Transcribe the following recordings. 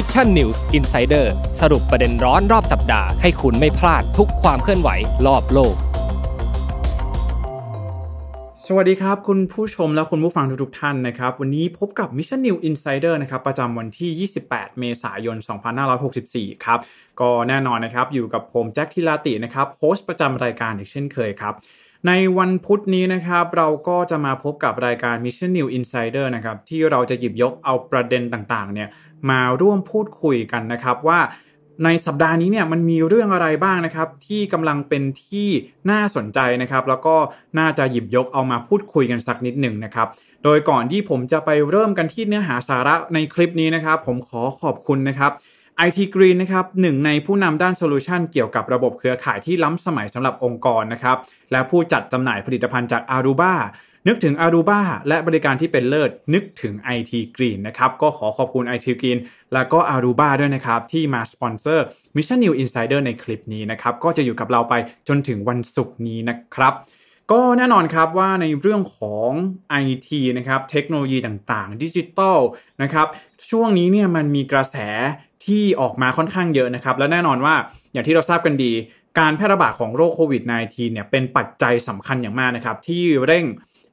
ั i s s i o n News Insider สรุปประเด็นร้อนรอบสัปดาห์ ให้คุณไม่พลาดทุกความเคลื่อนไหวรอบโลก สวัสดีครับคุณผู้ชมและคุณผู้ฟังทุกท่านนะครับ วันนี้พบกับ Mission n e w น Insider นะครับประจำวันที่ 28 เมษายน 2564 ครับ ก็แน่นอนนะครับอยู่กับผมแจ็คทิลาตินะครับโฮสต์ประจำรายการอีกเช่นเคยครับ ในวันพุธนี้นะครับเราก็จะมาพบกับรายการ Mission New Insider นะครับที่เราจะหยิบยกเอาประเด็นต่างๆเนี่ยมาร่วมพูดคุยกันนะครับว่าในสัปดาห์นี้เนี่ยมันมีเรื่องอะไรบ้างนะครับที่กำลังเป็นที่น่าสนใจนะครับแล้วก็น่าจะหยิบยกเอามาพูดคุยกันสักนิดหนึ่งนะครับโดยก่อนที่ผมจะไปเริ่มกันที่เนื้อหาสาระในคลิปนี้นะครับผมขอขอบคุณนะครับ IT Green นะครับหนึ่งในผู้นำด้านโซลูชันเกี่ยวกับระบบเครือข่ายที่ล้ำสมัยสำหรับองค์กรนะครับและผู้จัดจำหน่ายผลิตภัณฑ์จาก Aruba นึกถึงอารูบาและบริการที่เป็นเลิศ นึกถึง IT Green นะครับ ก็ขอขอบคุณ IT Green แล้วก็อารูบาด้วยนะครับ ที่มาสปอนเซอร์ Mission New Insider ในคลิปนี้นะครับ ก็จะอยู่กับเราไปจนถึงวันศุกร์นี้นะครับ ก็แน่นอนครับว่าในเรื่องของ IT นะครับเทคโนโลยีต่างๆ ดิจิตอลนะครับช่วงนี้เนี่ยมันมีกระแสที่ออกมาค่อนข้างเยอะนะครับ และแน่นอนว่าอย่างที่เราทราบกันดีการแพร่ระบาดของโรคโควิด -19 เนี่ยเป็นปัจจัยสำคัญอย่างมากนะครับที่เร่ง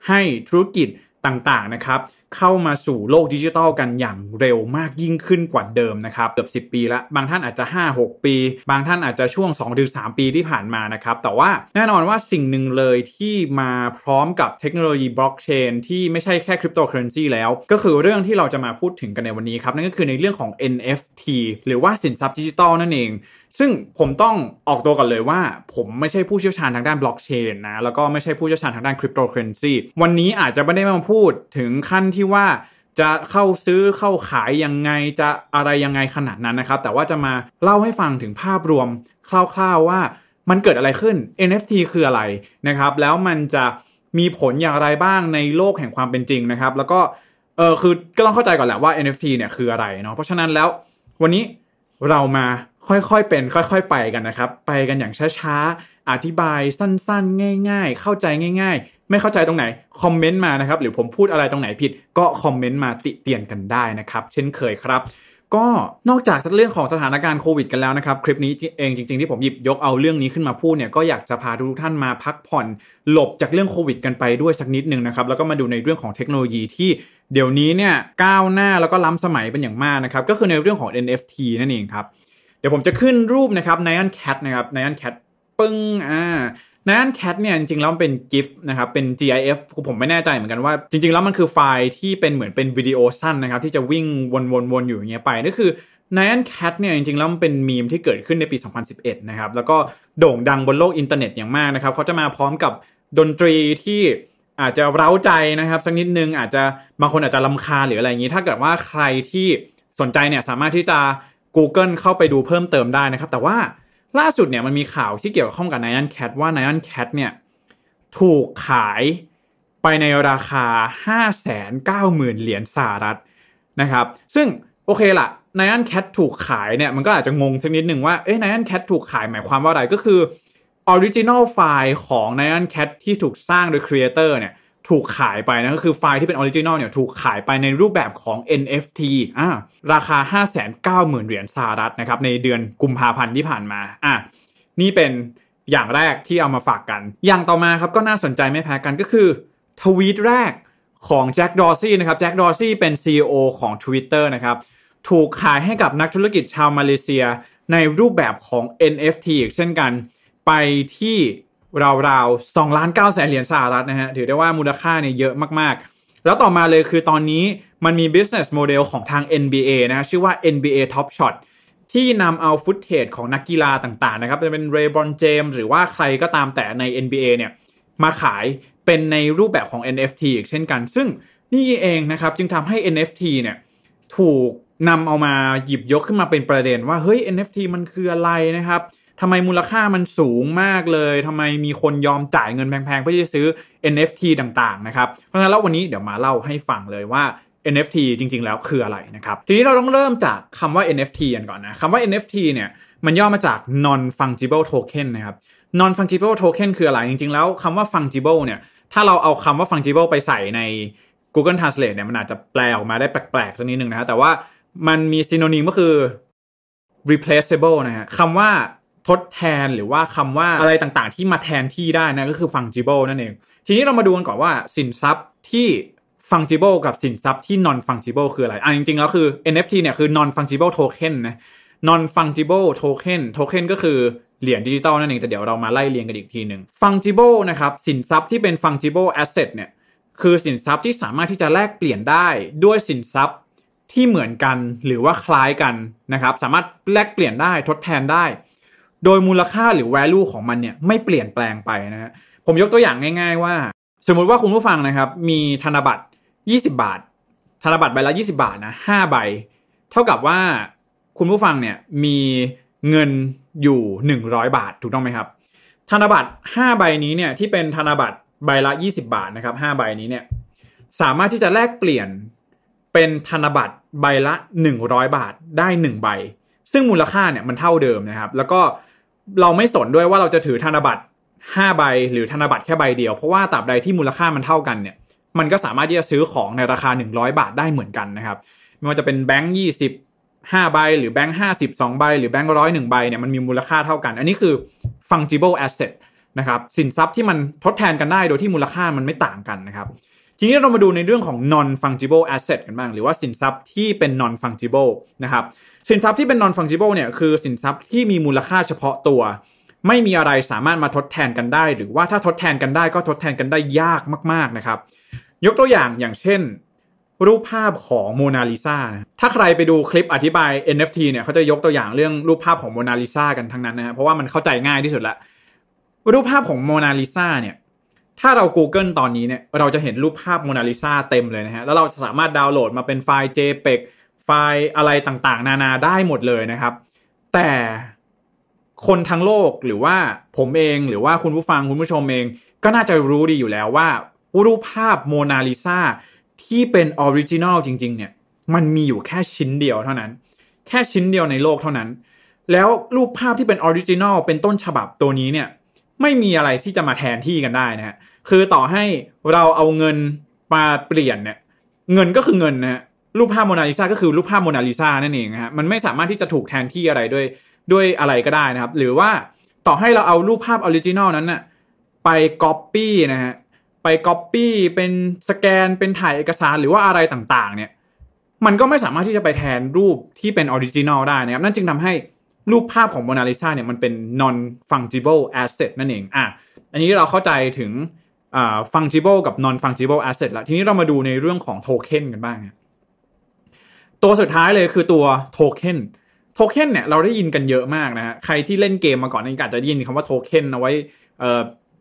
ให้ธุรกิจต่างๆนะครับเข้ามาสู่โลกดิจิทัลกันอย่างเร็วมากยิ่งขึ้นกว่าเดิมนะครับ เกือบ10 ปีละบางท่านอาจจะ 5-6 ปี บางท่านอาจจะช่วง2-3ปีที่ผ่านมานะครับ แต่ว่าแน่นอนว่าสิ่งหนึ่งเลยที่มาพร้อมกับเทคโนโลยีบล็อกเชนที่ไม่ใช่แค่คริปโตเคอเรนซีแล้ว ก็คือเรื่องที่เราจะมาพูดถึงกันในวันนี้ครับ นั่นก็คือในเรื่องของ NFT หรือว่าสินทรัพย์ดิจิทัลนั่นเองซึ่งผมต้องออกตัวก่อนเลยว่า ผมไม่ใช่ผู้เชี่ยวชาญทางด้านบล็อกเชนนะแล้วก็ไม่ใช่ผู้เชี่ยวชาญทางด้านคริปโตเคอเรนซีวันนี้อาจจะไม่ได้มาพูดถึงขั้นที่ว่าจะเข้าซื้อเข้าขายยังไงจะอะไรยังไงขนาดนั้นนะครับ แต่ว่าจะมาเล่าให้ฟังถึงภาพรวมคร่าวๆว่ามันเกิดอะไรขึ้น NFT คืออะไรนะครับ แล้วมันจะมีผลอย่างไรบ้างในโลกแห่งความเป็นจริงนะครับ แล้วก็เออคือก็ต้องเข้าใจก่อนแหละว่า NFT เนี่ยคืออะไรเนาะเพราะฉะนั้นแล้ววันนี้เรามาค่อยๆเป็นค่อย ๆ ไปกันนะครับ ไปกันอย่างช้าๆ อธิบายสั้นๆง่ายๆ เข้าใจง่าย ๆ ไม่เข้าใจตรงไหน คอมเมนต์มานะครับหรือผมพูดอะไรตรงไหนผิด ก็คอมเมนต์มาติเตียนกันได้นะครับ เช่นเคยครับ ก็นอกจากเรื่องของสถานการณ์โควิดกันแล้วนะครับคลิปนี้เองจริงๆที่ผมหยิบยกเอาเรื่องนี้ขึ้นมาพูดเนี่ยก็อยากจะพาทุกท่านมาพักผ่อนหลบจากเรื่องโควิดกันไปด้วยสักนิดนึงนะครับ แล้วก็มาดูในเรื่องของเทคโนโลยีที่เดี๋ยวนี้เนี่ยก้าวหน้าแล้วก็ล้ำสมัยเป็นอย่างมากนะครับ ก็คือในเรื่องของ NFT นั่นเองครับดี๋ยวผมจะขึ้นรูปนะครับ Nyan Cat นะครับ Nyan Cat ปึ้งอ่า Nyan Cat เนี่ยจริงๆแล้วมันเป็น GIF นะครับเป็น GIF ผมไม่แน่ใจเหมือนกันว่าจริงๆแล้วมันคือไฟล์ที่เป็นเหมือนเป็นวิดีโอสั้นนะครับที่จะวิ่งวน ๆ ๆ อยู่อย่างเงี้ยไปนั่นคือ Nyan Cat เนี่ยจริงๆแล้วมันเป็นมีมที่เกิดขึ้นในปี 2011 นะครับแล้วก็โด่งดังบนโลกอินเทอร์เน็ตอย่างมากนะครับเขาจะมาพร้อมกับดนตรีที่อาจจะเร้าใจนะครับ สักนิดนึงอาจจะบางคนอาจจะลำคาหรืออะไรอย่างนี้ ถ้าเกิดว่าใครที่สนใจเนี่ยสามารถที่จะ Google เข้าไปดูเพิ่มเติมได้นะครับ แต่ว่าล่าสุดเนี่ยมันมีข่าวที่เกี่ยวข้องกับ n i o n Cat ว่า n i o n Cat เนี่ยถูกขายไปในราคา 590,000 เหรียญสหรัฐนะครับซึ่งโอเคละไนออนแคทถูกขายเนี่ยมันก็อาจจะงงสักนิดหนึ่งว่าเอ้ยไนออนแคทถูกขายหมายความว่าอะไรก็คือออริจินอลไฟล์ของ n i o อนแคทที่ถูกสร้างโดยครีเอเตอร์เนี่ยถูกขายไปนะก็คือไฟล์ที่เป็นออริจินอลเนี่ยถูกขายไปในรูปแบบของ NFT อ่าราคา 590,000เหรียญสหรัฐนะครับในเดือนกุมภาพันธ์ที่ผ่านมา อ่ะนี่เป็นอย่างแรกที่เอามาฝากกัน อย่างต่อมาครับก็น่าสนใจไม่แพ้กันก็คือทวีตแรกของแจ็คดอซี่นะครับแจ็คดอซี่เป็น CEO ของ Twitter นะครับถูกขายให้กับนักธุรกิจชาวมาเลเซียในรูปแบบของ NFT อีกเช่นกันไปที่ราวๆสองล้านเก้าแสนเหรียญสหรัฐนะฮะถือได้ว่ามูลค่าเนี่ยเยอะมาก ๆ แล้วต่อมาเลยคือตอนนี้มันมี business model ของทาง NBA นะะชื่อว่า NBA Top Shot ที่นำเอาฟุตเทจของนักกีฬาต่าง ๆ นะครับจะเป็นเรย์บอนเจมส์ หรือว่าใครก็ตามแต่ใน NBA เนี่ย มาขายเป็นในรูปแบบของ NFT อีกเช่นกัน ซึ่งนี่เองนะครับ จึงทำให้ NFT เนี่ยถูกนำเอามาหยิบยกขึ้นมาเป็นประเด็น ว่า เฮ้ย NFT มันคืออะไรนะครับทำไมมูลค่ามันสูงมากเลยทำไมมีคนยอมจ่ายเงินแพงๆเพื่อจะซื้อ NFT ต่าง ๆ นะครับ เพราะฉะนั้นแล้ววันนี้เดี๋ยวมาเล่าให้ฟังเลยว่า NFT จริงๆ แล้วคืออะไรนะครับ ทีนี้เราต้องเริ่มจากคำว่า NFT กันก่อนนะ คำว่า NFT เนี่ยมันย่อมาจาก non fungible token นะครับ non fungible token คืออะไร จริงๆ แล้วคำว่า fungible เนี่ย ถ้าเราเอาคำว่า fungible ไปใส่ใน Google Translate เนี่ยมันอาจจะแปลออกมาได้แปลกๆ สักนิดนึงนะฮะแต่ว่ามันมีซีโนนิมก็คือ replaceable นะฮะคำว่าทดแทนหรือว่าคำว่าอะไรต่างๆ ที่มาแทนที่ได้นะก็คือ fungible นั่นเอง ทีนี้เรามาดูกันก่อนว่าสินทรัพย์ที่ฟังจิเบิลกับสินทรัพย์ที่ non fungible คืออะไร อ่ะจริงๆ แล้วคือ NFT เนี่ยคือ non fungible token นะ non fungible token token ก็คือเหรียญดิจิตอลนั่นเอง แต่เดี๋ยวเรามาไล่เรียงกันอีกทีหนึ่ง fungible นะครับ สินทรัพย์ที่เป็น fungible asset เนี่ย คือสินทรัพย์ที่สามารถที่จะแลกเปลี่ยนได้ด้วยสินทรัพย์ที่เหมือนกันหรือว่าคล้ายกันนะครับสามารถแลกเปลี่ยนได้ทดแทนได้โดยมูลค่าหรือ value ของมันเนี่ยไม่เปลี่ยนแปลงไปนะฮะ ผมยกตัวอย่างง่าย ๆว่า สมมุติว่าคุณผู้ฟังนะครับมีธนบัตร 20 บาท ธนบัตรใบละ 20 บาทนะ5ใบเท่ากับว่าคุณผู้ฟังเนี่ยมีเงินอยู่ 100 บาทถูกต้องไหมครับ ธนบัตร 5 ใบนี้เนี่ยที่เป็นธนบัตรใบละ 20 บาทนะครับ5ใบนี้เนี่ยสามารถที่จะแลกเปลี่ยนเป็นธนบัตรใบละ 100 บาทได้1ใบซึ่งมูลค่าเนี่ยมันเท่าเดิมนะครับ แล้วก็ เราไม่สนด้วยว่าเราจะถือธนบัตร5ใบหรือธนบัตรแค่ใบเดียวเพราะว่าตราบใดที่มูลค่ามันเท่ากันเนี่ยมันก็สามารถที่จะซื้อของในราคา 100 บาทได้เหมือนกันนะครับ ไม่ว่าจะเป็นแบงค์ยี่สิบห้าใบหรือแบงค์ห้าสิบสองใบหรือแบงค์ร้อยหนึ่งใบเนี่ยมันมีมูลค่าเท่ากัน อันนี้คือ fungible asset นะครับสินทรัพย์ที่มันทดแทนกันได้โดยที่มูลค่ามันไม่ต่างกันนะครับทีนี้เรามาดูในเรื่องของ non fungible asset กันบ้างหรือว่าสินทรัพย์ที่เป็น non fungible นะครับ สินทรัพย์ที่เป็น non fungible เนี่ย คือสินทรัพย์ที่มีมูลค่าเฉพาะตัว ไม่มีอะไรสามารถมาทดแทนกันได้ หรือว่าถ้าทดแทนกันได้ก็ทดแทนกันได้ยากมาก ๆ นะครับ ยกตัวอย่างอย่างเช่น รูปภาพของโมนาลิซาถ้าใครไปดูคลิปอธิบาย NFT เนี่ย เขาจะยกตัวอย่างเรื่องรูปภาพของโมนาลิซากันทั้งนั้นนะครเพราะว่ามันเข้าใจง่ายที่สุดละ รูปภาพของโมนาลิซาเนี่ยถ้าเรา Google ตอนนี้เนี่ยเราจะเห็นรูปภาพโมนาลิซาเต็มเลยนะฮะ แล้วเราจะสามารถดาวน์โหลดมาเป็นไฟล์ JPEG ไฟล์อะไรต่างๆ นานาได้หมดเลยนะครับ แต่คนทั้งโลกหรือว่าผมเอง หรือว่าคุณผู้ฟังคุณผู้ชมเอง ก็น่าจะรู้ดีอยู่แล้วว่า รูปภาพโมนาลิซาที่เป็นออริจินอลจริงๆ เนี่ยมันมีอยู่แค่ชิ้นเดียวเท่านั้น แค่ชิ้นเดียวในโลกเท่านั้น แล้วรูปภาพที่เป็นออริจินอลเป็นต้นฉบับตัวนี้เนี่ยไม่มีอะไรที่จะมาแทนที่กันได้นะฮะ คือต่อให้เราเอาเงินมาเปลี่ยนเนี่ย เงินก็คือเงินนะฮะ รูปภาพโมนาลิซาก็คือรูปภาพโมนาลิซานั่นเองฮะ มันไม่สามารถที่จะถูกแทนที่อะไรด้วยด้วยอะไรก็ได้นะครับ หรือว่าต่อให้เราเอารูปภาพออริจินอลนั้นนะ่ะไปก๊อปปี้นะฮะ ไปก๊อปปี้เป็นสแกนเป็นถ่ายเอกสารหรือว่าอะไรต่างๆ เนี่ย มันก็ไม่สามารถที่จะไปแทนรูปที่เป็นออริจินอลได้นะครับ นั่นจึงทำให้รูปภาพของโมนาลิซาเนี่ยมันเป็น non fungible asset นั่นเอง อ่ะ อันนี้เราเข้าใจถึงอ่า fungible กับ non fungible asset แล้วทีนี้เรามาดูในเรื่องของโทเค็นกันบ้าง ตัวสุดท้ายเลยคือตัวโทเค็น โทเค็นเนี่ยเราได้ยินกันเยอะมากนะฮะ ใครที่เล่นเกมมาก่อนนี่อาจจะได้ยินคำว่าโทเค็นเอาไว้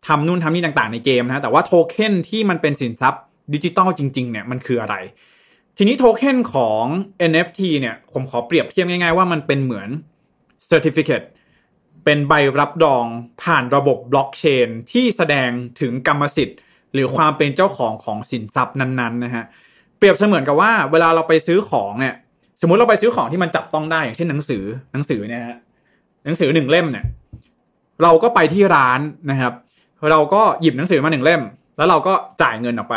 ทำนู่นทำนี่ต่างๆในเกมนะแต่ว่าโทเค็นที่มันเป็นสินทรัพย์ดิจิตอลจริงๆเนี่ยมันคืออะไร ทีนี้โทเค็นของ NFT เนี่ยผมขอเปรียบเทียบง่ายๆว่ามันเป็นเหมือน Certificate เป็นใบรับรองผ่านระบบบล็อกเชนที่แสดงถึงกรรมสิทธิ์ หรือความเป็นเจ้าของของสินทรัพย์นั้นๆนะฮะเปรียบเสมือนกับว่า เวลาเราไปซื้อของเนี่ยสมมติเราไปซื้อของที่มันจับต้องได้อย่างเช่นหนังสือหนังสือเนี่ยฮะหนังสือหนึ่งเล่มเนี่ยเราก็ไปที่ร้านนะครับ เราก็หยิบหนังสือมาหนึ่งเล่ม แล้วเราก็จ่ายเงินออกไป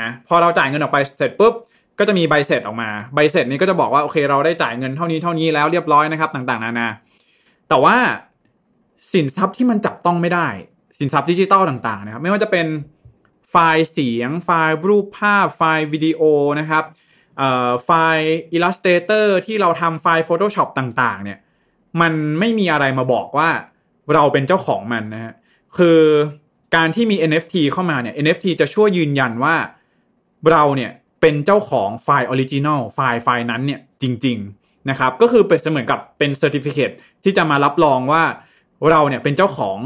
นะพอเราจ่ายเงินออกไปเสร็จปุ๊บก็จะมีใบเสร็จออกมาใบเสร็จนี้ก็จะบอกว่าโอเคเราได้จ่ายเงินเท่านี้เท่านี้แล้วเรียบร้อยนะครับต่างๆนานาแต่ว่าสินทรัพย์ที่มันจับต้องไม่ได้ สินทรัพย์ดิจิตอลต่างๆนะครับไม่ว่าจะเป็นไฟล์เสียง ไฟล์รูปภาพไฟล์วิดีโอนะครับไฟล์ Illustrator ที่เราทำไฟล์ Photoshop ต่างๆเนี่ยมันไม่มีอะไรมาบอกว่าเราเป็นเจ้าของมันนะฮะคือการที่มี NFT เข้ามาเนี่ย NFT จะช่วยยืนยันว่าเราเนี่ยเป็นเจ้าของไฟล์ออริจินอลไฟล์ไฟล์นั้นเนี่ยจริงๆนะครับก็คือเป็นเสมือนกับเป็นเซอร์ติฟิเคตที่จะมารับรองว่าเราเนี่ยเป็นเจ้าของ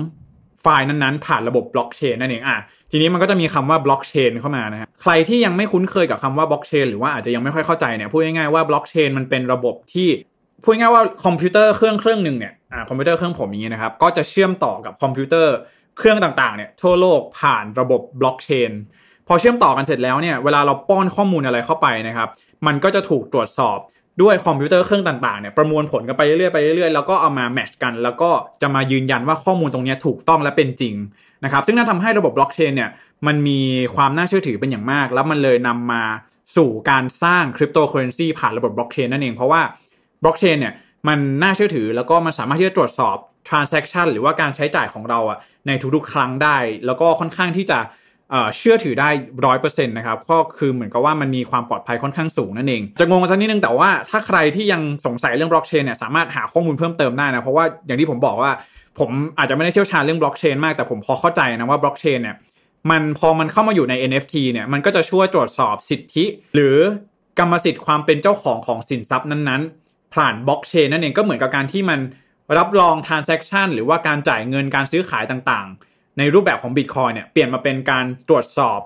ไฟล์นั้นๆผ่านระบบบล็อกเชนนั่นเองอ่ะทีนี้มันก็จะมีคำว่าบล็อกเชนเข้ามานะฮะใครที่ยังไม่คุ้นเคยกับคำว่าบล็อกเชนหรือว่าอาจจะยังไม่ค่อยเข้าใจเนี่ยพูดง่ายๆว่าบล็อกเชนมันเป็นระบบที่พูดง่ายๆว่าคอมพิวเตอร์เครื่องเครื่องหนึ่งเนี่ยอ่าคอมพิวเตอร์เครื่องผมอย่างเงี้ยนะครับก็จะเชื่อมต่อกับคอมพิวเตอร์เครื่องต่างๆเนี่ยทั่วโลกผ่านระบบบล็อกเชนพอเชื่อมต่อกันเสร็จแล้วเนี่ยเวลาเราป้อนข้อมูลอะไรเข้าไปนะครับมันก็จะถูกตรวจสอบด้วยคอมพิวเตอร์เครื่องต่างๆเนี่ยประมวลผลกันไปเรื่อยๆไปเรื่อยๆแล้วก็เอามาแมชกัน แล้วก็จะมายืนยันว่าข้อมูลตรงนี้ถูกต้องและเป็นจริงนะครับซึ่งน่าทำให้ระบบบล็อกเชนเนี่ยมันมีความน่าเชื่อถือเป็นอย่างมาก แล้วมันเลยนำมาสู่การสร้างคริปโตเคอเรนซีผ่านระบบบล็อกเชนนั่นเอง เพราะว่าบล็อกเชนเนี่ยมันน่าเชื่อถือแล้วก็มันสามารถที่จะตรวจสอบทรานเซ็คชันหรือว่าการใช้จ่ายของเราอะในทุกๆครั้งได้ แล้วก็ค่อนข้างที่จะเชื่อถือได้ร้อยเปอร์เซ็นต์นะครับก็คือเหมือนกับว่ามันมีความปลอดภัยค่อนข้างสูงนั่นเอง จะงงกันสักนิดนึงแต่ว่าถ้าใครที่ยังสงสัยเรื่องบล็อกเชนเนี่ยสามารถหาข้อมูลเพิ่มเติมได้นะ เพราะว่าอย่างที่ผมบอกว่าผมอาจจะไม่ได้เชี่ยวชาญเรื่องบล็อกเชนมากแต่ผมพอเข้าใจนะว่าบล็อกเชนเนี่ยมันพอมันเข้ามาอยู่ใน NFT เนี่ยมันก็จะช่วยตรวจสอบสิทธิหรือกรรมสิทธิ์ความเป็นเจ้าของของสินทรัพย์นั้นๆผ่านบล็อกเชนนั่นเองก็เหมือนกับการที่มันรับรอง t r a n s a ็ t i o n หรือว่าการจ่ายเงินการซื้อขายต่างๆในรูปแบบของ Bitcoin เนี่ยเปลี่ยนมาเป็นการตรวจสอบ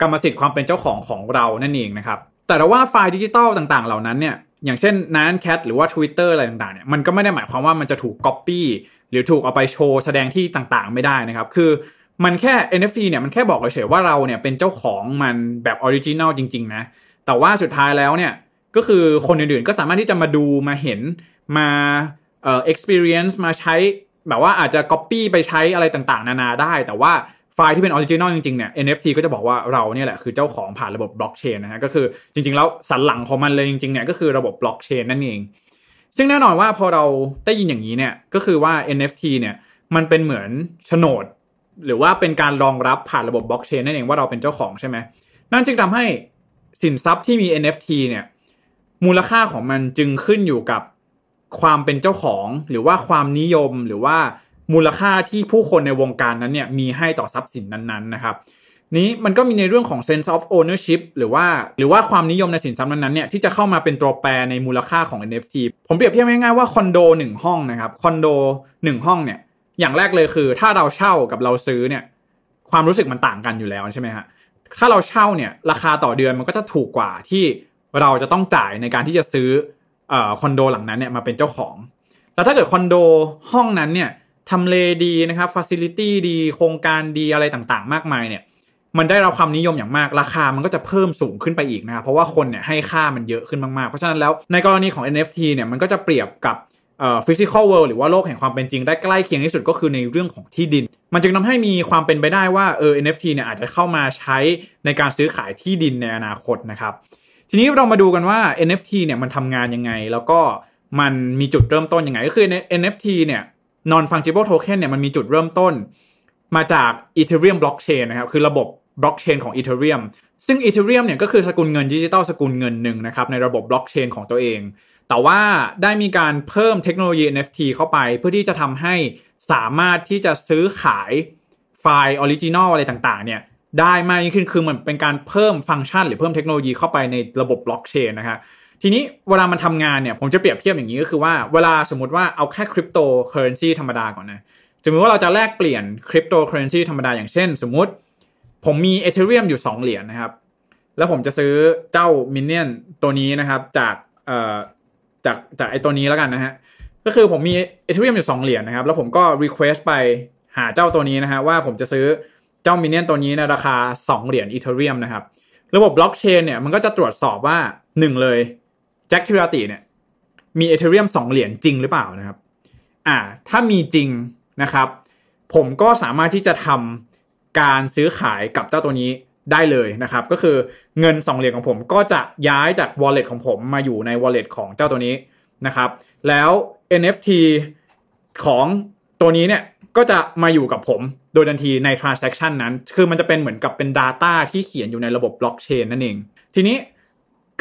กรรมสิทธิ์ความเป็นเจ้าของของเรานั่นเองนะครับแต่ว่าไฟล์ดิจิตอลต่าง ๆ เหล่านั้นเนี่ยอย่างเช่นนันแคทหรือว่า Twitter อะไรต่างๆเนี่ยมันก็ไม่ได้หมายความว่ามันจะถูกก๊อปปี้หรือถูกเอาไปโชว์แสดงที่ต่างๆไม่ได้นะครับ คือมันแค่ NFT เนี่ยมันแค่บอกเฉยๆว่าเราเนี่ยเป็นเจ้าของมันแบบออริจินอลจริงๆนะแต่ว่าสุดท้ายแล้วเนี่ยก็คือคนอื่นๆก็สามารถที่จะมาดูมาเห็นมาเอ่อ experience มาใช้แบบว่าอาจจะ Copy ไปใช้อะไรต่างๆ นานาได้ แต่ว่าไฟล์ที่เป็นออริจินอลจริงๆเนี่ย NFT ก็จะบอกว่า เราเนี่ยแหละคือเจ้าของผ่านระบบบล็อกเชนนะฮะ ก็คือจริง ๆ แล้วสันหลังของมันเลยจริงๆเนี่ยก็คือระบบบล็อกเชนนั่นเอง ซึ่งแน่นอนว่าพอเราได้ยินอย่างนี้เนี่ย ก็คือว่า NFT เนี่ยมันเป็นเหมือนโฉนด หรือว่าเป็นการรองรับผ่านระบบบล็อกเชนนั่นเองว่าเราเป็นเจ้าของใช่ไหมนั่นจึงทำให้สินทรัพย์ที่มี NFT เนี่ยมูลค่าของมันจึงขึ้นอยู่กับความเป็นเจ้าของหรือว่าความนิยมหรือว่ามูลค่าที่ผู้คนในวงการนั้นเนี่ยมีให้ต่อทรัพย์สินนั้นๆนะครับนี้มันก็มีในเรื่องของ sense of ownership หรือว่าหรือว่าความนิยมในสินทรัพย์นั้นๆเนี่ยที่จะเข้ามาเป็นตัวแปรในมูลค่าของ NFT ผมเปรียบเทียบง่ายๆว่าคอนโดหนึ่งห้องนะครับคอนโดหนึ่งห้องเนี่ยอย่างแรกเลยคือถ้าเราเช่ากับเราซื้อเนี่ยความรู้สึกมันต่างกันอยู่แล้วใช่ไหมฮะถ้าเราเช่าเนี่ยราคาต่อเดือนมันก็จะถูกกว่าที่เราจะต้องจ่ายในการที่จะซื้อคอนโดหลังนั้นเนี่ยมาเป็นเจ้าของ แต่ถ้าเกิดคอนโดห้องนั้นเนี่ยทำเลดีนะครับฟัซิลิตี้ดี โครงการดีอะไรต่างๆมากมายเนี่ย มันได้รับความนิยมอย่างมาก ราคา มันก็จะเพิ่มสูงขึ้นไปอีกนะครับเพราะว่าคนเนี่ยให้ค่ามันเยอะขึ้นมากๆ เพราะฉะนั้นแล้วในกรณีของ NFT เนี่ย มันก็จะเปรียบกับเอ่อ physical world หรือว่าโลกแห่งความเป็นจริงได้ใกล้เคียงที่สุดก็คือในเรื่องของที่ดิน มันจึงทาให้มีความเป็นไปได้ว่าเออ NFT เนี่ยอาจจะเข้ามาใช้ในการซื้อขายที่ดินในอนาคตนะครับทีนี้เรามาดูกันว่า NFT เนี่ยมันทำงานยังไง แล้วก็มันมีจุดเริ่มต้นยังไง ก็คือ NFT เนี่ย non fungible token เนี่ยมันมีจุดเริ่มต้นมาจาก Ethereum blockchain นะครับ คือระบบบล็อกเชนของ Ethereum ซึ่ง Ethereum เนี่ยก็คือสกุลเงินดิจิตอลสกุลเงินหนึ่งนะครับ ในระบบบล็อกเชนของตัวเอง แต่ว่าได้มีการเพิ่มเทคโนโลยี NFT เข้าไปเพื่อที่จะทำให้สามารถที่จะซื้อขายไฟล์ออริจินอลอะไรต่างๆเนี่ยได้มากยิ่งขึ้นคือมันเป็นการเพิ่มฟังก์ชันหรือเพิ่มเทคโนโลยีเข้าไปในระบบบล็อกเชนนะับทีนี้เวลามันทำงานเนี่ยผมจะเปรียบเทียบอย่างนี้ก็คือว่าเวลาสมมติว่าเอาแค่คริปโตเคอเรนซีธรรมดาก่อนนะสมมติว่าเราจะแลกเปลี่ยนคริปโตเคอเรนซีธรรมดา อย่างเช่น สมมุติผมมีเอเธอเรียมอยู่ 2 เหรียญนนะครับ แล้วผมจะซื้อเจ้ามินเนี่ยนตัวนี้นะครับจากเอ่อจาก จากไอตัวนี้แล้วกันนะฮะก็คือผมมีเอเธอเรียมอยู่2เหรียญนนะครับแล้วผมก็รีเควสไปหาเจ้าตัวนี้นะฮะว่าผมจะซื้อเจ้ามินเนี่ยตัวนี้นะราคา 2 เหรียญอีเทเรียมนะครับระบบบล็อกเชนเนี่ยมันก็จะตรวจสอบว่า 1 เลยแจ็คทิราติเนี่ยมีเอเทเรียมสองเหรียญจริงหรือเปล่านะครับอ่า ถ้ามีจริงนะครับ ผมก็สามารถที่จะทำการซื้อขายกับเจ้าตัวนี้ได้เลยนะครับก็คือเงิน 2 เหรียญของผมก็จะย้ายจาก wallet ของผม มาอยู่ใน wallet ของเจ้าตัวนี้นะครับ แล้ว NFT ของตัวนี้เนี่ยก็จะมาอยู่กับผมโดยทันทีใน transaction นั้น คือมันจะเป็นเหมือนกับเป็น Data ที่เขียนอยู่ในระบบบล็อกเชนนั่นเอง ทีนี้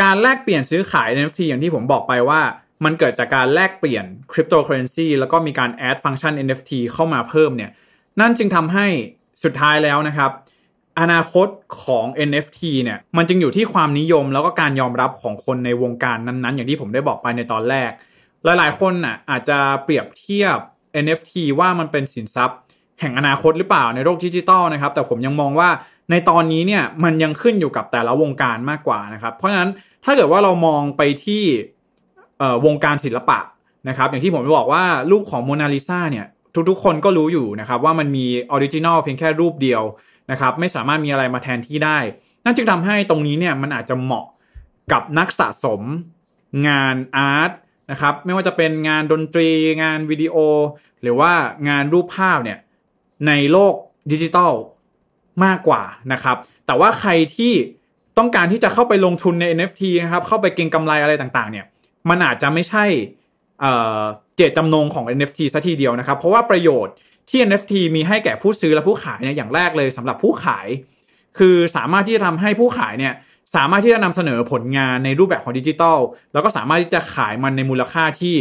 การแลกเปลี่ยนซื้อขาย NFT อย่างที่ผมบอกไปว่ามันเกิดจากการแลกเปลี่ยนคริปโตเคอเรนซีแล้วก็มีการแอดฟัง c t ชัน NFT เข้ามาเพิ่มเนี่ยนั่นจึงทำให้สุดท้ายแล้วนะครับ อนาคตของ NFT เนี่ยมันจึงอยู่ที่ความนิยมแล้วก็การยอมรับของคนในวงการนั้นๆ อย่างที่ผมได้บอกไปในตอนแรก หลาย ๆคนน่ะอาจจะเปรียบเทียบ NFT ว่ามันเป็นสินทรัพย์แห่งอนาคตหรือเปล่าในโลกดิจิตอลนะครับแต่ผมยังมองว่าในตอนนี้เนี่ยมันยังขึ้นอยู่กับแต่ละวงการมากกว่านะครับ เพราะฉะนั้นถ้าเกิดว่าเรามองไปที่วงการศิลปะนะครับอย่างที่ผมบอกว่ารูปของโมนาลิซาเนี่ยทุกๆ คนก็รู้อยู่นะครับว่ามันมีออริจินอลเพียงแค่รูปเดียวนะครับไม่สามารถมีอะไรมาแทนที่ได้ นั่นจึงทำให้ตรงนี้เนี่ยมันอาจจะเหมาะกับนักสะสมงานอาร์ตนะครับไม่ว่าจะเป็นงานดนตรี งานวิดีโอ หรือว่างานรูปภาพเนี่ยในโลกดิจิตอลมากกว่านะครับ แต่ว่าใครที่ต้องการที่จะเข้าไปลงทุนใน NFT นะครับเข้าไปเก็งกำไรอะไรต่างๆเนี่ยมันอาจจะไม่ใช่เจตจำนงของ NFT ซะทีเดียวนะครับ เพราะว่าประโยชน์ที่ NFT มีให้แก่ผู้ซื้อและผู้ขายเนี่ยอย่างแรกเลยสำหรับผู้ขาย คือสามารถที่จะทำให้ผู้ขายเนี่ยสามารถที่จะนำเสนอผลงานในรูปแบบของดิจิตอลแล้วก็สามารถที่จะขายมันในมูลค่าที่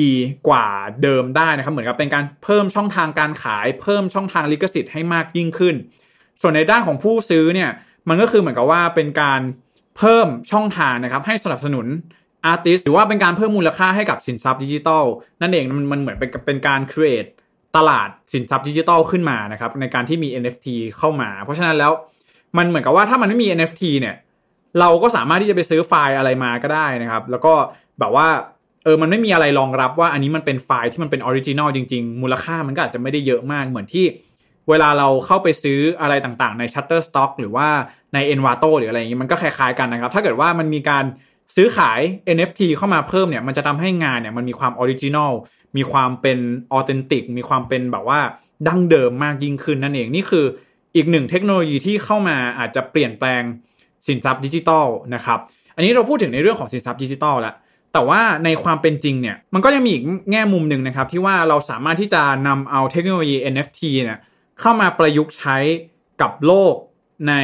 ดีกว่าเดิมได้นะครับ เหมือนกับเป็นการเพิ่มช่องทางการขาย เพิ่มช่องทางลิขสิทธิ์ให้มากยิ่งขึ้น ส่วนในด้านของผู้ซื้อเนี่ย มันก็คือเหมือนกับว่าเป็นการเพิ่มช่องทางนะครับให้สนับสนุนอาร์ติส หรือว่าเป็นการเพิ่มมูลค่าให้กับสินทรัพย์ดิจิทัลนั่นเอง มันมันเหมือนเป็นเป็นการสร้างตลาดสินทรัพย์ดิจิทัลขึ้นมานะครับในการที่มี NFT เข้ามา เพราะฉะนั้นแล้วมันเหมือนกับว่าถ้ามันไม่มี NFT เนี่ย เราก็สามารถที่จะไปซื้อไฟล์อะไรมาก็ได้นะครับ แล้วก็แบบว่าออมันไม่มีอะไรรองรับว่าอันนี้มันเป็นไฟล์ที่มันเป็นออริจินอลจริง ๆ มูลค่ามันก็อาจจะไม่ได้เยอะมากเหมือนที่เวลาเราเข้าไปซื้ออะไรต่างๆ ใน Shutterstock หรือว่าใน Envato หรืออะไรอย่างนี้ มันก็คล้ายๆกันนะครับ ถ้าเกิดว่ามันมีการซื้อขาย NFT เข้ามาเพิ่มเนี่ย มันจะทำให้งานเนี่ยมันมีความออริจินอลมีความเป็นออเทนติกมีความเป็นแบบว่าดั้งเดิมมากยิ่งขึ้นนั่นเองนี่คืออีกหนึ่งเทคโนโลยีที่เข้ามาอาจจะเปลี่ยนแปลงสินทรัพย์ดิจิตอลนะครับอันนี้เราพูดถึงในเรื่องของสินทรัพย์ดิจิตอลแล้วแต่ว่าในความเป็นจริงเนี่ยมันก็ยังมีอีกแง่มุมหนึ่งนะครับที่ว่าเราสามารถที่จะนำเอาเทคโนโลยี NFT เนี่ยเข้ามาประยุกต์ใช้กับโลกใน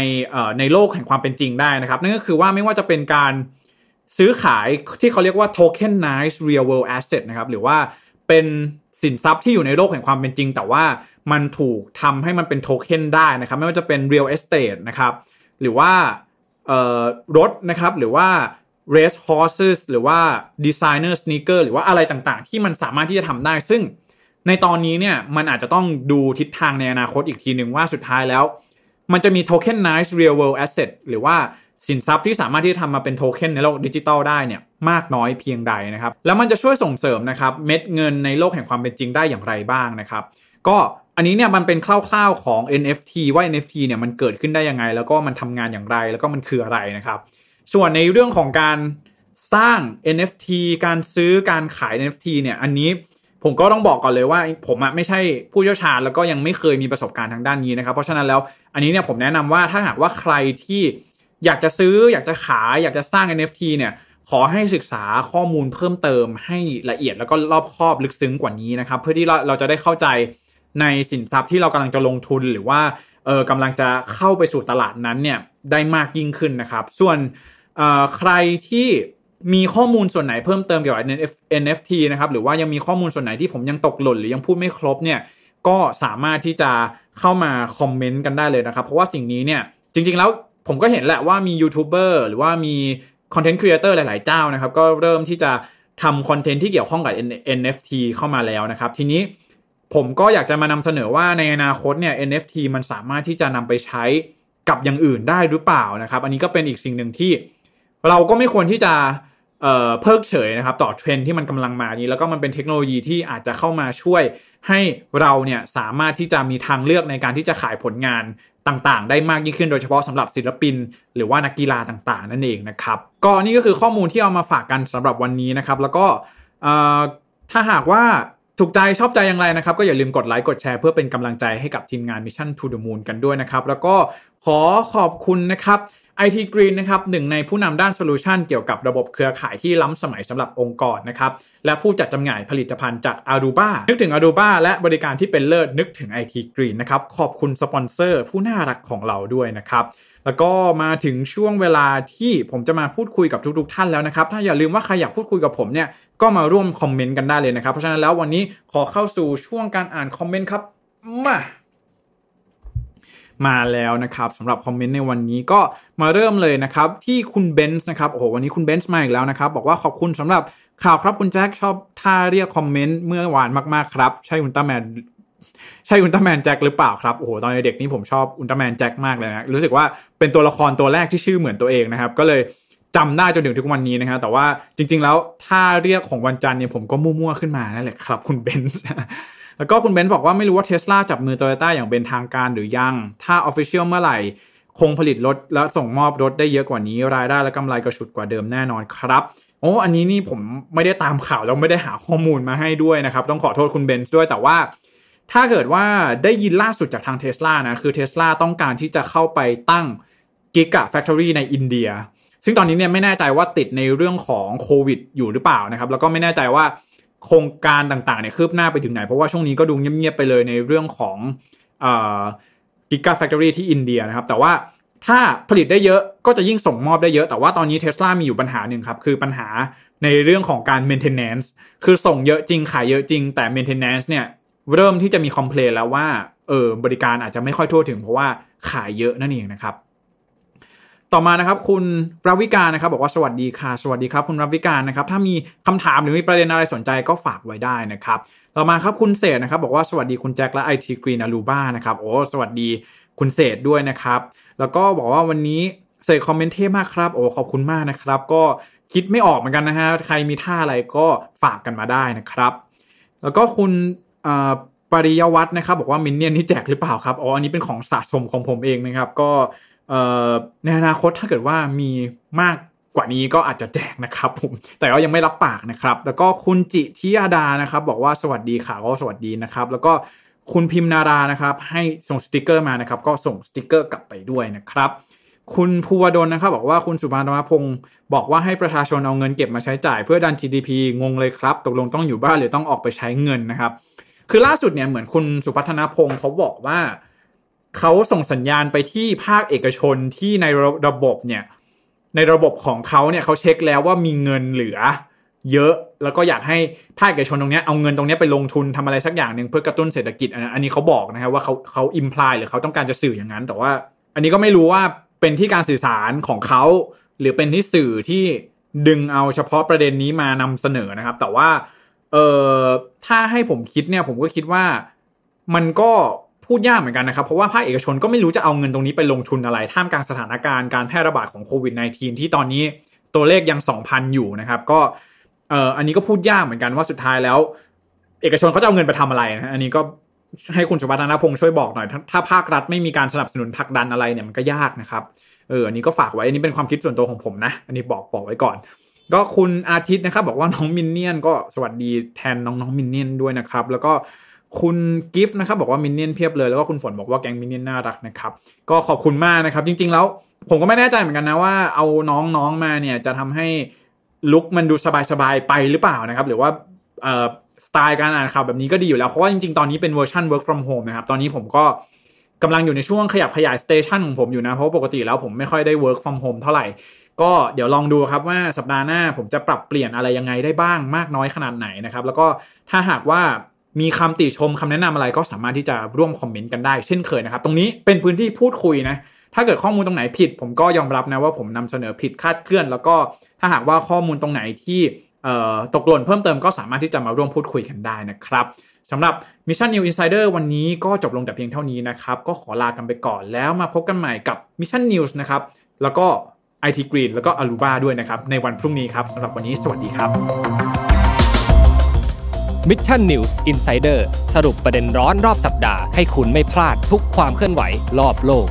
ในโลกแห่งความเป็นจริงได้นะครับนั่นก็คือว่าไม่ว่าจะเป็นการซื้อขายที่เขาเรียกว่า tokenized real world asset นะครับหรือว่าเป็นสินทรัพย์ที่อยู่ในโลกแห่งความเป็นจริง แต่ว่ามันถูกทำให้มันเป็นโทเค็นได้นะครับไม่ว่าจะเป็น real estate นะครับหรือว่ารถนะครับหรือว่า race horses หรือว่า designer sneaker หรือว่าอะไรต่างๆ ที่มันสามารถที่จะทำได้ ซึ่งในตอนนี้เนี่ยมันอาจจะต้องดูทิศทางในอนาคตอีกทีหนึ่งว่าสุดท้ายแล้ว มันจะมี tokenized real world asset หรือว่าสินทรัพย์ที่สามารถที่จะทำมาเป็นโทเค็นในโลกดิจิตอลได้เนี่ยมากน้อยเพียงใดนะครับ แล้วมันจะช่วยส่งเสริมนะครับเม็ดเงินในโลกแห่งความเป็นจริงได้อย่างไรบ้างนะครับ ก็อันนี้เนี่ยมันเป็นคร่าว ๆของ NFT ว่า NFT เนี่ยมันเกิดขึ้นได้ยังไงแล้วก็มันทำงานอย่างไรแล้วก็มันคืออะไรนะครับส่วนในเรื่องของการสร้าง NFT การซื้อการขาย NFT เนี่ย อันนี้ผมก็ต้องบอกก่อนเลยว่าผมอะไม่ใช่ผู้เชี่ยวชาญแล้วก็ยังไม่เคยมีประสบการณ์ทางด้านนี้นะครับ เพราะฉะนั้นแล้วอันนี้เนี่ยผมแนะนำว่าถ้าหากว่าใครที่อยากจะซื้ออยากจะขาย อยากจะสร้าง NFT เนี่ยขอให้ศึกษาข้อมูลเพิ่มเติม ให้ละเอียด แล้วก็รอบคอบลึกซึ้งกว่านี้นะครับเพื่อที่เราเราจะได้เข้าใจในสินทรัพย์ที่เรากำลังจะลงทุนหรือว่าเออกำลังจะเข้าไปสู่ตลาดนั้นเนี่ยได้มากยิ่งขึ้นนะครับ ส่วนใครที่มีข้อมูลส่วนไหนเพิ่มเติมเกี่ยวกับ NFT นะครับหรือว่ายังมีข้อมูลส่วนไหนที่ผมยังตกหล่นหรือยังพูดไม่ครบเนี่ยก็สามารถที่จะเข้ามาคอมเมนต์กันได้เลยนะครับ เพราะว่าสิ่งนี้เนี่ยจริงๆแล้วผมก็เห็นแหละว่ามียูทูบเบอร์หรือว่ามีคอนเทนต์ครีเอเตอร์หลายๆเจ้านะครับ ก็เริ่มที่จะทำคอนเทนต์ที่เกี่ยวข้องกับ NFT เข้ามาแล้วนะครับ ทีนี้ผมก็อยากจะมานำเสนอว่าในอนาคตเนี่ย NFT มันสามารถที่จะนำไปใช้กับอย่างอื่นได้หรือเปล่านะครับ อันนี้ก็เป็นอีกสิ่งหนึ่งที่เราก็ไม่ควรที่จะเเพิกเฉยนะครับต่อเทรนที่มันกำลังมานี้ แล้วก็มันเป็นเทคโนโลยีที่อาจจะเข้ามาช่วยให้เราเนี่ยสามารถที่จะมีทางเลือกในการที่จะขายผลงานต่างๆได้มากยิ่งขึ้นโดยเฉพาะสำหรับศิลปิน หรือว่านักกีฬาต่างๆนั่นเองนะครับก็นี่ก็คือข้อมูลที่เอามาฝากกันสำหรับวันนี้นะครับแล้วก็ถ้าหากว่าถูกใจ ชอบใจอย่างไรนะครับก็อย่าลืมกดไลค์กดแชร์เพื่อเป็นกำลังใจให้กับทีมงาน Mission to the Moon กันด้วยนะครับแล้วก็ขอขอบคุณนะครับ IT Green นะครับหนึ่งในผู้นำด้านโซลูชันเกี่ยวกับระบบเครือข่ายที่ล้ำสมัยสำหรับองค์กรนะครับและผู้จัดจำหน่ายผลิตภัณฑ์จาก Aruba นึกถึง Aruba และบริการที่เป็นเลิศนึกถึง IT Green นะครับขอบคุณสปอนเซอร์ผู้น่ารักของเราด้วยนะครับ แล้วก็มาถึงช่วงเวลาที่ผมจะมาพูดคุยกับทุกๆทท่านแล้วนะครับ ถ้าอย่าลืมว่าใครอยากพูดคุยกับผมเนี่ยก็มาร่วมคอมเมนต์กันได้เลยนะครับเพราะฉะนั้นแล้ววันนี้ขอเข้าสู่ช่วงการอ่านคอมเมนต์ครับมามาแล้วนะครับสำหรับคอมเมนต์ในวันนี้ก็มาเริ่มเลยนะครับที่คุณเบนส์นะครับโอ้โหวันนี้คุณเบนส์มาอีกแล้วนะครับบอกว่าขอบคุณสำหรับข่าวครับคุณแจ็คชอบท่าเรียกคอมเมนต์เมื่อวานมากๆครับ ใช่อุลตร้าแมนใช่อุลตร้าแมนแจ็คหรือเปล่าครับโอ้โหตอนเด็กนี่ผมชอบอุลตร้าแมนแจ็คมากเลยนะรู้สึกว่าเป็นตัวละครตัวแรกที่ชื่อเหมือนตัวเองนะครับ ก็เลยจำได้จนถึงทุกวันนี้นะครับแต่ว่าจริง ๆ แล้วถ้าเรียกของวันจันทร์เนี่ยผมก็มั่วๆขึ้นมานั่นแหละครับ คุณเบนซ์แล้วก็คุณเบนซ์บอกว่าไม่รู้ว่าเทสลาจับมือโตโยต้าอย่างเป็นทางการหรือยัง ถ้าออฟฟิเชียลเมื่อไหร่ คงผลิตรถและส่งมอบรถได้เยอะกว่านี้ รายได้และกำไรกระชุดกว่าเดิมแน่นอนครับโอ้อันนี้นี่ผมไม่ได้ตามข่าวแล้วไม่ได้หาข้อมูลมาให้ด้วยนะครับ ต้องขอโทษคุณเบนซ์ด้วยแต่ว่า ถ้าเกิดว่าได้ยินล่าสุดจากทางเทสลานะคือเทสลาต้องการที่จะเข้าไปตั้งกิกะแฟคทอรี่ในอินเดีย ซึ่งตอนนี้เนี่ยไม่แน่ใจว่าติดในเรื่องของโควิด อยู่หรือเปล่านะครับแล้วก็ไม่แน่ใจว่าโครงการต่างๆเนี่ยคืบหน้าไปถึงไหน เพราะว่าช่วงนี้ก็ดูเงียบๆไปเลยในเรื่องของกิกาแฟคทอรี่ที่อินเดียนะครับ แต่ว่าถ้าผลิตได้เยอะก็จะยิ่งส่งมอบได้เยอะ แต่ว่าตอนนี้เทสลามีอยู่ปัญหาหนึ่งครับ คือปัญหาในเรื่องของการ maintenance คือส่งเยอะจริงขายเยอะจริงแต่ maintenance เนี่ย เริ่มที่จะมีคอมเพลนแล้วว่าเออบริการอาจจะไม่ค่อยทั่วถึง เพราะว่าขายเยอะนั่นเองนะครับต่อมานะครับคุณรวิการนะครับ บอกว่าสวัสดีค่ะสวัสดีครับ คุณรวิการนะครับถ้ามีคำถามหรือมีประเด็นอะไรสนใจก็ฝากไว้ได้นะครับต่อมาครับคุณเศษนะครับ บอกว่าสวัสดีคุณแจ็คและไอทีกรีนอาลูบ้านะครับโอ้สวัสดีคุณเศษด้วยนะครับ แล้วก็บอกว่าวันนี้เศษคอมเมนต์เท่มากครับโอ้ขอบคุณมากนะครับ ก็คิดไม่ออกเหมือนกันนะฮะใครมีท่าอะไรก็ฝากกันมาได้นะครับ แล้วก็คุณปริยวัตรนะครับ บอกว่ามินเนี่ยนนี่แจกหรือเปล่าครับอ๋ออันนี้เป็นของสะสมของผมเองนะครับ ก็ในอนาคตถ้าเกิดว่ามีมากกว่านี้ก็อาจจะแจกนะครับผมแต่ก็ยังไม่รับปากนะครับแล้วก็คุณจิทิยาดานะครับบอกว่าสวัสดีค่ะก็สวัสดีนะครับ แล้วก็คุณพิมนารานะครับให้ส่งสติกเกอร์มานะครับ ก็ส่งสติกเกอร์กลับไปด้วยนะครับ คุณภูวดลนะครับบอกว่าคุณสุภาธรรมพงศ์บอกว่าให้ประชาชนเอาเงินเก็บมาใช้จ่ายเพื่อดัน GDP งงเลยครับ ตกลงต้องอยู่บ้านหรือต้องออกไปใช้เงินนะครับคือล่าสุดเนี่ยเหมือนคุณสุพัฒนพงศ์เขาบอกว่าเขาส่งสัญญาณไปที่ภาคเอกชนที่ในระบบเนี่ยในระบบของเขาเนี่ยเขาเช็คแล้วว่ามีเงินเหลือเยอะแล้วก็อยากให้ภาคเอกชนตรงนี้เอาเงินตรงนี้ไปลงทุนทำอะไรสักอย่างหนึ่งเพื่อกระตุ้นเศรษฐกิจ อันนี้เขาบอกนะครับว่าเขาเขาอิมพลายหรือเขาต้องการจะสื่ออย่างนั้น แต่ว่า อันนี้ก็ไม่รู้ว่าเป็นที่การสื่อสารของเขา หรือเป็นที่สื่อที่ดึงเอาเฉพาะประเด็นนี้มานำเสนอนะครับ แต่ว่าเอ่อถ้าให้ผมคิดเนี่ยผมก็คิดว่ามันก็พูดยากเหมือนกันนะครับ เพราะว่าภาคเอกชนก็ไม่รู้จะเอาเงินตรงนี้ไปลงทุนอะไรท่ามกลางสถานการณ์ การแพร่ระบาดของโควิด -19 ที่ตอนนี้ตัวเลขยัง 2,000 อยู่นะครับ ก็เอ่ออันนี้ก็พูดยากเหมือนกันว่าสุดท้ายแล้ว เอกชนเขาจะเอาเงินไปทำอะไรนะอันนี้ก็ให้คุณสุภัทนพงษ์ช่วยบอกหน่อยถ้าภาครัฐไม่มีการสนับสนุนผลักดันอะไรเนี่ยมันก็ยากนะครับเอออันนี้ก็ฝากไว้อันนี้เป็นความคิดส่วนตัวของผมนะ อันนี้บอกบอกไว้ก่อน ก็คุณอาทิตย์นะครับ บอกว่าน้องมินเนี่ยน ก็สวัสดีแทนน้องน้องมินเนี่ยนด้วยนะครับแล้วก็คุณกิฟต์นะครับบอกว่ามินเนี่ยนเพียบเลยแล้วก็คุณฝนบอกว่าแกงมินเนี่ยนน่ารักนะครับ ก็ขอบคุณมากนะครับ จริงๆแล้วผมก็ไม่แน่ใจเหมือนกันนะว่าเอาน้อง ๆ มาเนี่ยจะทำให้ลุกมันดูสบาย ๆ ไปหรือเปล่านะครับ หรือว่าสไตล์การอ่านข่าวแบบนี้ก็ดีอยู่แล้ว เพราะว่าจริง ๆ ตอนนี้เป็นเวอร์ชัน work from home นะครับตอนนี้ผมก็กำลังอยู่ในช่วงขยับขยายสเตชันของผมอยู่นะเพราะปกติแล้วผมไม่ค่อยได้ work from home เท่าไหร่ก็เดี๋ยวลองดูครับว่าสัปดาห์หน้า ผมจะปรับเปลี่ยนอะไรยังไงได้บ้างมากน้อยขนาดไหนนะครับแล้วก็ถ้าหากว่ามีคำติชมคำแนะนำอะไรก็สามารถที่จะร่วมคอมเมนต์กันได้ เช่นเคยนะครับ ตรงนี้เป็นพื้นที่พูดคุยนะถ้าเกิดข้อมูลตรงไหนผิด ผมก็ยอมรับนะว่าผมนำเสนอผิดคาดเคลื่อน แล้วก็ถ้าหากว่าข้อมูลตรงไหนที่ตกหล่นเพิ่มเติมก็สามารถที่จะมาร่วมพูดคุยกันได้นะครับสำหรับ Mission New Insider วันนี้ก็จบลงแต่เพียงเท่านี้นะครับก็ขอลากันไปก่อน แล้วมาพบกันใหม่กับ Mission News นะครับแล้วก็ IT Green แล้วก็ Aruba ด้วยนะครับในวันพรุ่งนี้ครับสำหรับวันนี้สวัสดีครับมิชชั่นนิวส์อินไซเดอร์สรุปประเด็นร้อนรอบสัปดาห์ให้คุณไม่พลาดทุกความเคลื่อนไหวรอบโลก